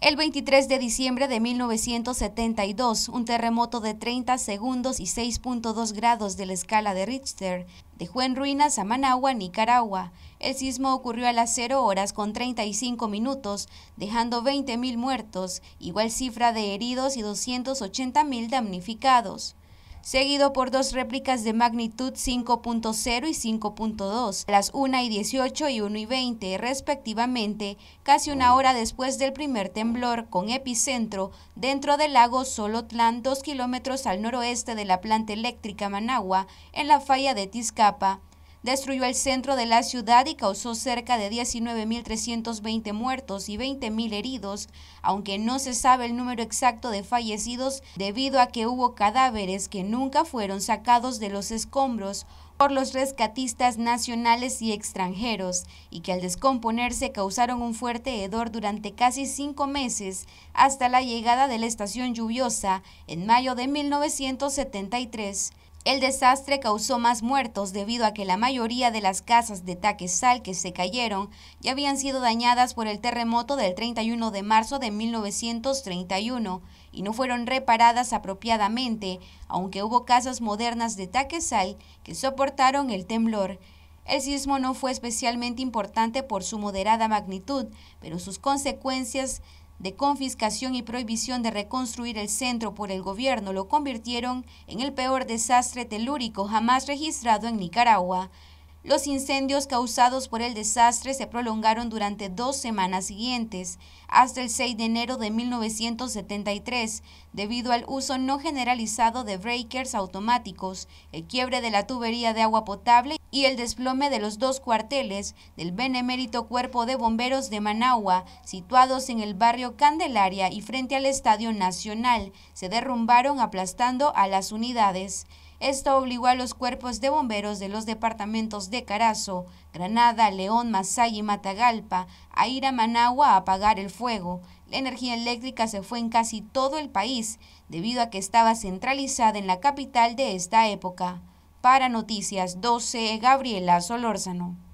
El 23 de diciembre de 1972, un terremoto de 30 segundos y 6.2 grados de la escala de Richter dejó en ruinas a Managua, Nicaragua. El sismo ocurrió a las 0 horas con 35 minutos, dejando 20.000 muertos, igual cifra de heridos y 280.000 damnificados seguido por dos réplicas de magnitud 5.0 y 5.2, las 1 y 18 y 1 y 20 respectivamente, casi una hora después del primer temblor con epicentro dentro del lago Solotlán, dos kilómetros al noroeste de la planta eléctrica Managua, en la falla de Tizcapa, destruyó el centro de la ciudad y causó cerca de 19.320 muertos y 20.000 heridos, aunque no se sabe el número exacto de fallecidos debido a que hubo cadáveres que nunca fueron sacados de los escombros por los rescatistas nacionales y extranjeros, y que al descomponerse causaron un fuerte hedor durante casi cinco meses hasta la llegada de la estación lluviosa en mayo de 1973. El desastre causó más muertos debido a que la mayoría de las casas de Taquesal que se cayeron ya habían sido dañadas por el terremoto del 31 de marzo de 1931 y no fueron reparadas apropiadamente, aunque hubo casas modernas de Taquesal que soportaron el temblor. El sismo no fue especialmente importante por su moderada magnitud, pero sus consecuencias de confiscación y prohibición de reconstruir el centro por el gobierno lo convirtieron en el peor desastre telúrico jamás registrado en Nicaragua, los incendios causados por el desastre se prolongaron durante dos semanas siguientes, hasta el 6 de enero de 1973, debido al uso no generalizado de breakers automáticos, el quiebre de la tubería de agua potable y el desplome de los dos cuarteles del benemérito Cuerpo de Bomberos de Managua, situados en el barrio Candelaria y frente al Estadio Nacional, se derrumbaron aplastando a las unidades. Esto obligó a los cuerpos de bomberos de los departamentos de Carazo, Granada, León, Masaya y Matagalpa a ir a Managua a apagar el fuego. La energía eléctrica se fue en casi todo el país, debido a que estaba centralizada en la capital de esta época. Para Noticias 12, Gabriela Solórzano.